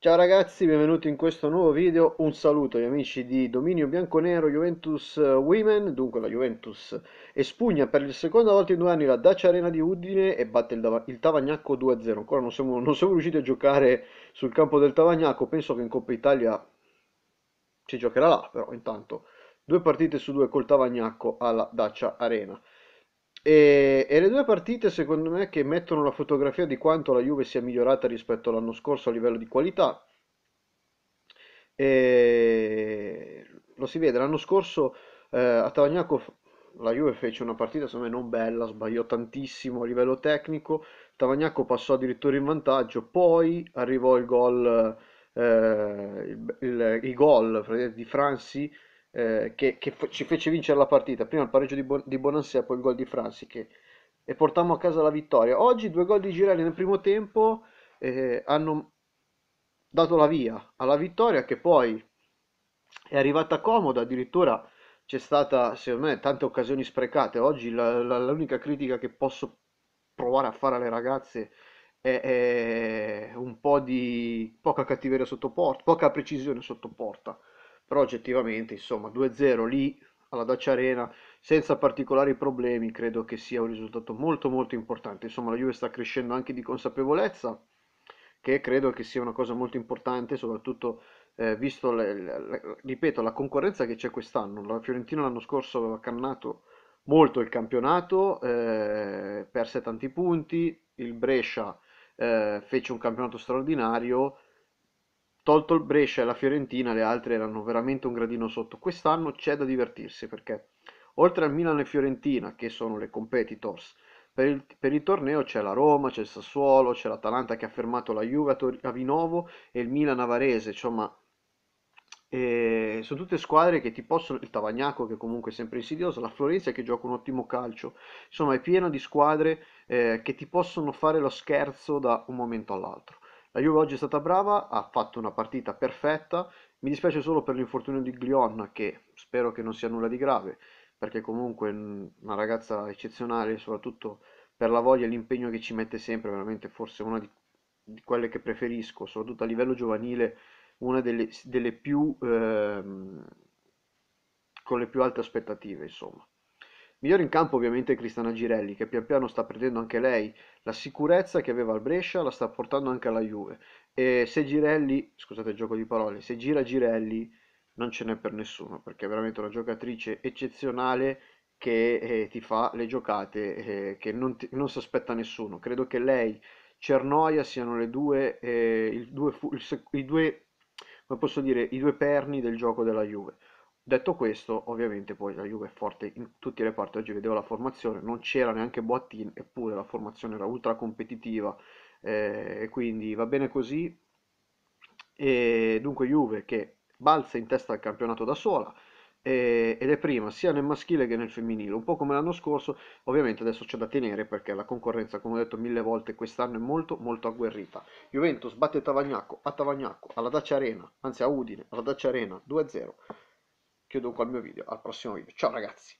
Ciao ragazzi, benvenuti in questo nuovo video, un saluto agli amici di Dominio Bianconero Juventus eh, Women, dunque la Juventus espugna per la seconda volta in due anni la Dacia Arena di Udine e batte il, il Tavagnacco 2-0, ancora non siamo, non siamo, riusciti a giocare sul campo del Tavagnacco, penso che in Coppa Italia ci giocherà là, però intanto due partite su due col Tavagnacco alla Dacia Arena. E, e, le due partite, secondo me, che mettono la fotografia di quanto la Juve sia migliorata rispetto all'anno scorso a livello di qualità. E, lo si vede, l'anno scorso eh, a Tavagnacco la Juve fece una partita, secondo me, non bella, sbagliò tantissimo a livello tecnico. Tavagnacco passò addirittura in vantaggio, poi arrivò il gol. Eh, il, il, il, gol di Franzi eh, che, che ci fece vincere la partita. Prima il pareggio di, Bo- di Bonansia, poi il gol di Fransi che... e portammo a casa la vittoria. Oggi due gol di Girelli nel primo tempo eh, hanno dato la via alla vittoria che poi è arrivata comoda, addirittura c'è stata secondo me tante occasioni sprecate. Oggi l'unica critica che posso provare a fare alle ragazze è, è un po' di poca cattiveria sotto porta, poca precisione sotto porta però oggettivamente insomma 2-0 lì alla Dacia Arena senza particolari problemi credo che sia un risultato molto molto importante insomma la Juve sta crescendo anche di consapevolezza che credo che sia una cosa molto importante soprattutto eh, visto le, le, ripeto la concorrenza che c'è quest'anno la Fiorentina l'anno scorso aveva cannato molto il campionato eh, perse tanti punti il Brescia eh, fece un campionato straordinario tolto il Brescia e la Fiorentina, le altre erano veramente un gradino sotto. Quest'anno c'è da divertirsi perché oltre al Milan e Fiorentina, che sono le competitors, per il, per il torneo c'è la Roma, c'è il Sassuolo, c'è l'Atalanta che ha fermato la Juve a, Tor- a Vinovo e il Milan a Varese, insomma e sono tutte squadre che ti possono il Tavagnaco che comunque è sempre insidioso la Florenza che gioca un ottimo calcio insomma è piena di squadre eh, che ti possono fare lo scherzo da un momento all'altro la Juve oggi è stata brava, ha fatto una partita perfetta, mi dispiace solo per l'infortunio di Glion che spero che non sia nulla di grave, perché comunque è mm, una ragazza eccezionale, soprattutto per la voglia e l'impegno che ci mette sempre, veramente forse una di, di quelle che preferisco, soprattutto a livello giovanile, una delle, delle più... Ehm, con le più alte aspettative, insomma. Migliore in campo ovviamente Cristiana Girelli che pian piano sta perdendo anche lei la sicurezza che aveva al Brescia, la sta portando anche alla Juve. E se Girelli, scusate il gioco di parole, se gira Girelli non ce n'è per nessuno perché è veramente una giocatrice eccezionale che eh, ti fa le giocate eh, che non, ti, non si aspetta nessuno. Credo che lei, Cernoia, siano le due, eh, il due, il, i due, come posso dire, i due perni del gioco della Juve Detto questo, ovviamente poi la Juve è forte in tutti i reparti, oggi vedevo la formazione, non c'era neanche Boattin, eppure la formazione era ultra competitiva, eh, quindi va bene così. E dunque Juve che balza in testa al campionato da sola eh, ed è prima sia nel maschile che nel femminile, un po' come l'anno scorso, ovviamente adesso c'è da tenere perché la concorrenza, come ho detto mille volte, quest'anno è molto molto agguerrita. Juventus batte Tavagnacco a Tavagnacco alla Dacia Arena, anzi a Udine, alla Dacia Arena 2-0 chiudo qua il mio video al prossimo video ciao ragazzi